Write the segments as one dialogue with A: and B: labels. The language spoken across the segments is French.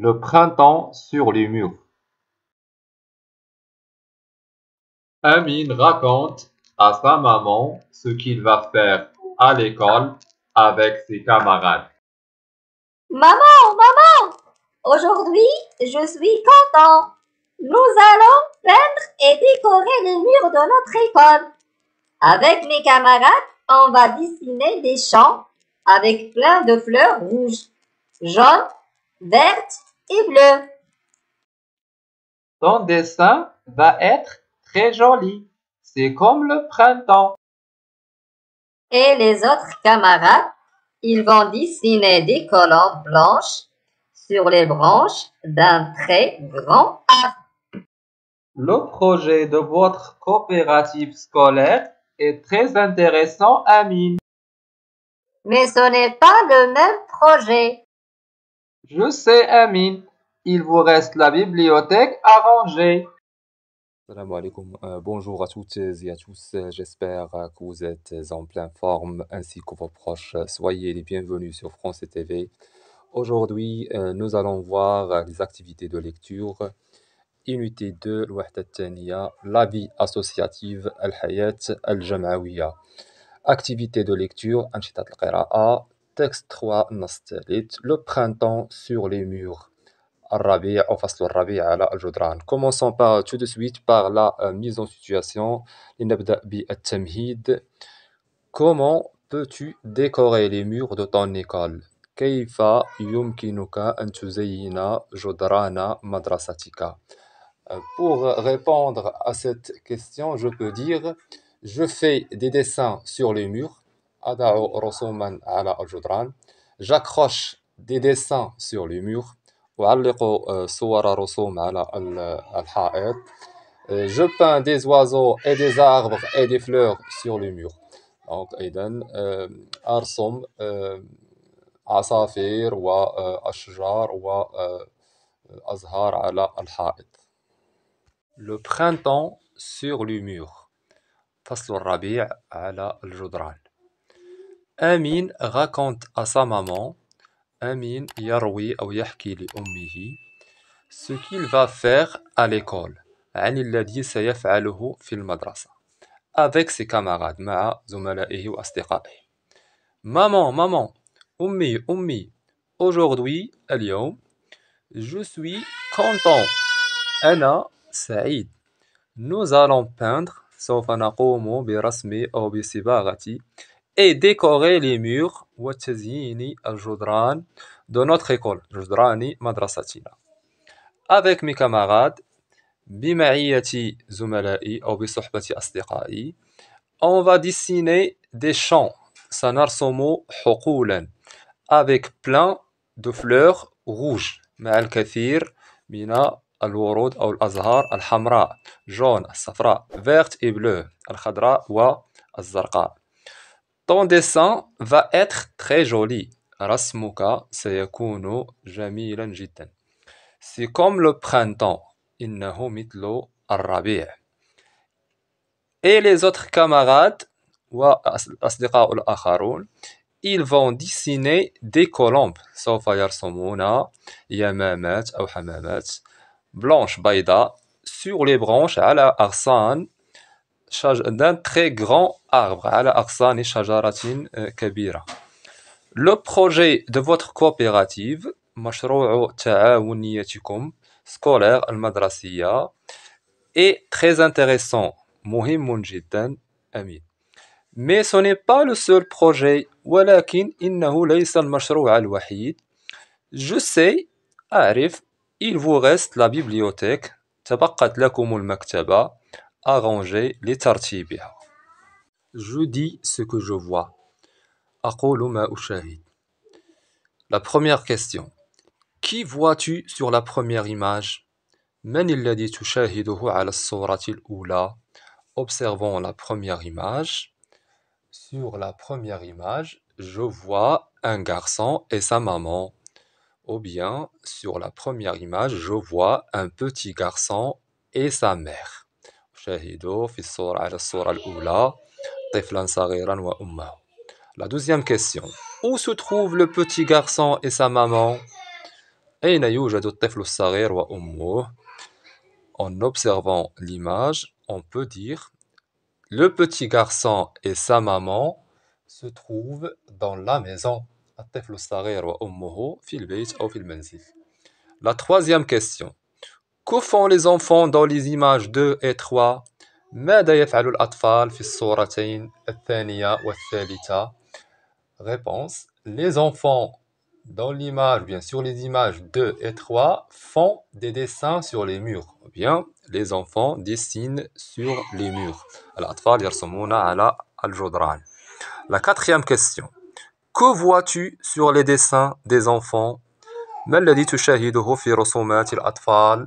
A: Le printemps sur les murs. Amine raconte à sa maman ce qu'il va faire à l'école avec ses camarades. Maman, maman, aujourd'hui je suis content. Nous allons peindre et décorer les murs de notre école. Avec mes camarades, on va dessiner des champs avec plein de fleurs rouges, jaunes, vertes bleu. Ton dessin va être très joli. C'est comme le printemps. Et les autres camarades, ils vont dessiner des couleurs blanches sur les branches d'un très grand arbre. Le projet de votre coopérative scolaire est très intéressant, Amine. Mais ce n'est pas le même projet. Je sais, Amine, il vous reste la bibliothèque à euh, bonjour à toutes et à tous. J'espère que vous êtes en pleine forme ainsi que vos proches. Soyez les bienvenus sur France TV. Aujourd'hui, euh, nous allons voir les activités de lecture. Unité 2, la vie associative, Al-Hayat, al Activité de lecture, Anchitat al texte 3, Nastalit, le printemps sur les murs. Commençons par, tout de suite par la euh, mise en situation. Comment peux-tu décorer les murs de ton école euh, Pour répondre à cette question, je peux dire je fais des dessins sur les murs. J'accroche des dessins sur les murs. صور euh, Je peins des oiseaux et des arbres et des fleurs sur le mur. Donc, euh, Arsum, euh, Asafir, عصافير azhar ala al الحائط. Le printemps sur le mur. al-rabi' ala al-judral. Amin raconte à sa maman Amin يروي أو يحكي لأمه ce qu'il va faire à l'école عن الذي سيفعله في المدرسة avec ses camarades مع زملائه وأصدقائه maman maman أمي أمي aujourd'hui اليوم je suis content أنا سعيد nous allons peindre سوف نقوم برسم أو بصباغة Et décorer les murs watszini al-judran de notre école judrani madrasatina. Avec mes camarades bimegiati zomelai ou bisopati astiqai, on va dessiner des champs sanarsamo hukulan avec plein de fleurs rouges ma al-kathir mina al-warad ou al-azhar al-hamra, jon al-safra, vert et bleu al-khadrat wa al-zarqa. Ton dessin va être très joli. se سيكون jamilan jitan. C'est comme le printemps. innahu مثل الربيع. Et les autres camarades al الآخرون ils vont dessiner des colombes. سوف يرسمون yamamat ou hamamat, blanches بيضاء sur les branches على arsane, d'un très grand arbre. Euh, le projet de votre coopérative, scolaire est très intéressant. Mais ce n'est pas le seul projet. Je sais, il vous reste la bibliothèque arranger les tartibias Je dis ce que je vois. La première question. Qui vois-tu sur la première image Observons la première image. Sur la première image, je vois un garçon et sa maman. Ou bien, sur la première image, je vois un petit garçon et sa mère. La deuxième question. Où se trouve le petit garçon et sa maman En observant l'image, on peut dire Le petit garçon et sa maman se trouvent dans la maison. La troisième question. Que font les enfants dans les images 2 et 3 ماذا Réponse Les enfants dans l'image, bien sûr, les images 2 et 3 font des dessins sur les murs. Bien, les enfants dessinent sur les murs. الأطفال على الجدران. La quatrième question. Que vois-tu sur les dessins des enfants ما الذي تشاهده في رسومات الأطفال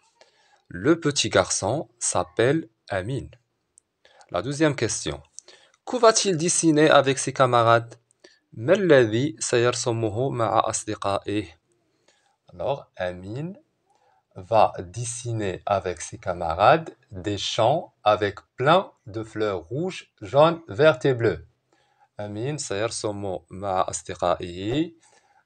A: Le petit garçon s'appelle Amin. La deuxième question. Que va-t-il dessiner avec ses camarades Alors, Amin va dessiner avec ses camarades des champs avec plein de fleurs rouges, jaunes, vertes et bleues. Amin ma'a asdiqa'i.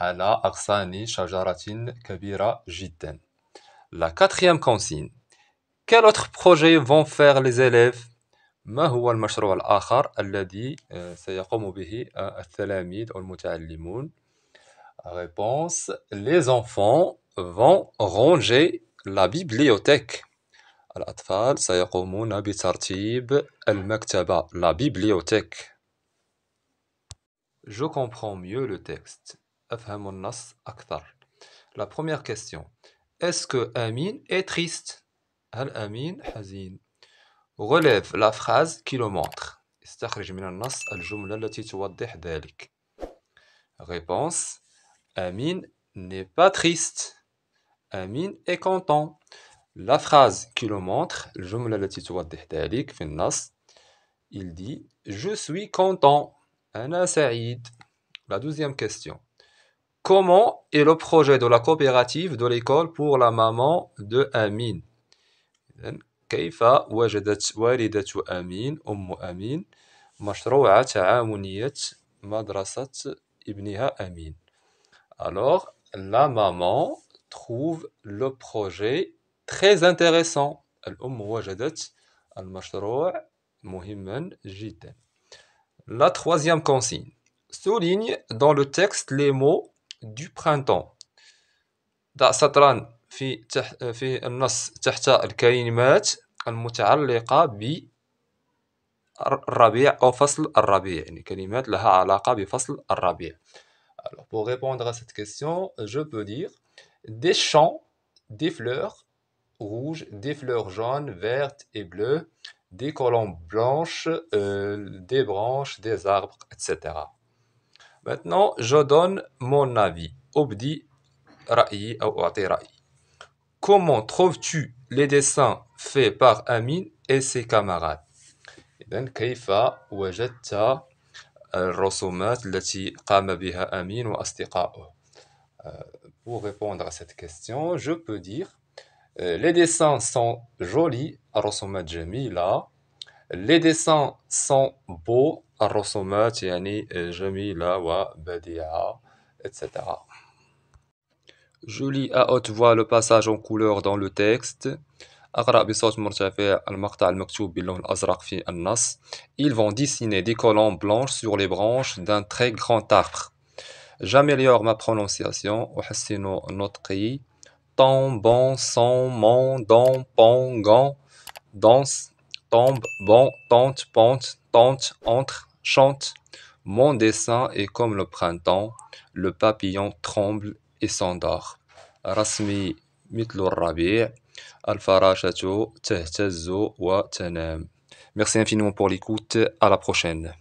A: على أغصان شجرة كبيرة جدا. La quatrième consigne. Quel autre projet vont faire les élèves ما هو المشروع الآخر الذي سيقوم به التلاميذ أو المتعلمون Réponse Les enfants vont ranger la bibliothèque. الأطفال سيقومون بترتيب المكتبة, la bibliothèque. Je comprends mieux le texte. La première question. Est-ce que Amin est triste Al Relève la phrase qui le montre. Réponse. Amin n'est pas triste. Amin est content. La phrase qui le montre, il dit Je suis content. La deuxième question. Comment est le projet de la coopérative de l'école pour la maman de Amin? Alors, la maman trouve le projet très intéressant. الأم وجدت المشروع مهما La troisième consigne. Souligne dans le texte les mots du printemps. pour répondre à cette question, je peux dire des champs, des fleurs rouges, des fleurs jaunes, vertes et bleues, des colombes blanches, euh, des branches, des arbres, etc. Maintenant, je donne mon avis. Obdi Ra'i ou Ra'i. Comment trouves-tu les dessins faits par Amin et ses camarades eh ben, euh, Pour répondre à cette question, je peux dire euh, les dessins sont jolis, Les dessins sont beaux, الرسومات يعني جميلة وبديعة etc. Je lis à haute voix le passage en couleur dans le texte. أقرأ بصوت مرتفع المقطع المكتوب باللون الأزرق في النص. Ils vont dessiner des colonnes blanches sur les branches d'un très grand arbre. J'améliore ma prononciation. أحسن نطقي. Ton, bon, son, mon, don, pon, danse, tombe, bon, tente, pente, tente, entre. Chante, mon dessin est comme le printemps, le papillon tremble et s'endort. Merci infiniment pour l'écoute, à la prochaine.